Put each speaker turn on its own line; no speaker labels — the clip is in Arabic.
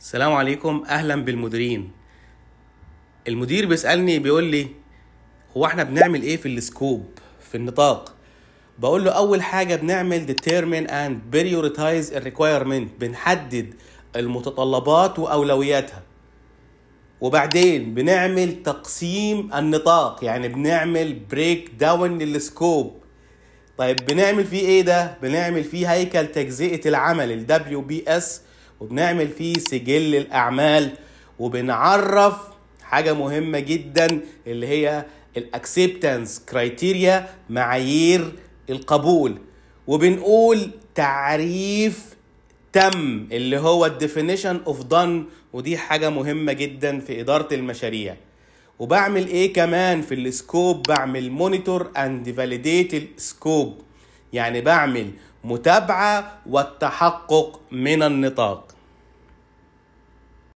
السلام عليكم اهلا بالمديرين المدير بيسالني بيقول لي هو احنا بنعمل ايه في السكوب في النطاق بقول له اول حاجه بنعمل determine and prioritize الريكويرمنت بنحدد المتطلبات واولوياتها وبعدين بنعمل تقسيم النطاق يعني بنعمل بريك داون للسكوب طيب بنعمل فيه ايه ده بنعمل فيه هيكل تجزئه العمل ال WBS وبنعمل فيه سجل الاعمال وبنعرف حاجه مهمه جدا اللي هي الاكسبتنس كرايتيريا معايير القبول وبنقول تعريف تم اللي هو الديفينيشن اوف دان ودي حاجه مهمه جدا في اداره المشاريع وبعمل ايه كمان في السكوب بعمل مونيتور اند فاليديت السكوب يعني بعمل متابعه والتحقق من النطاق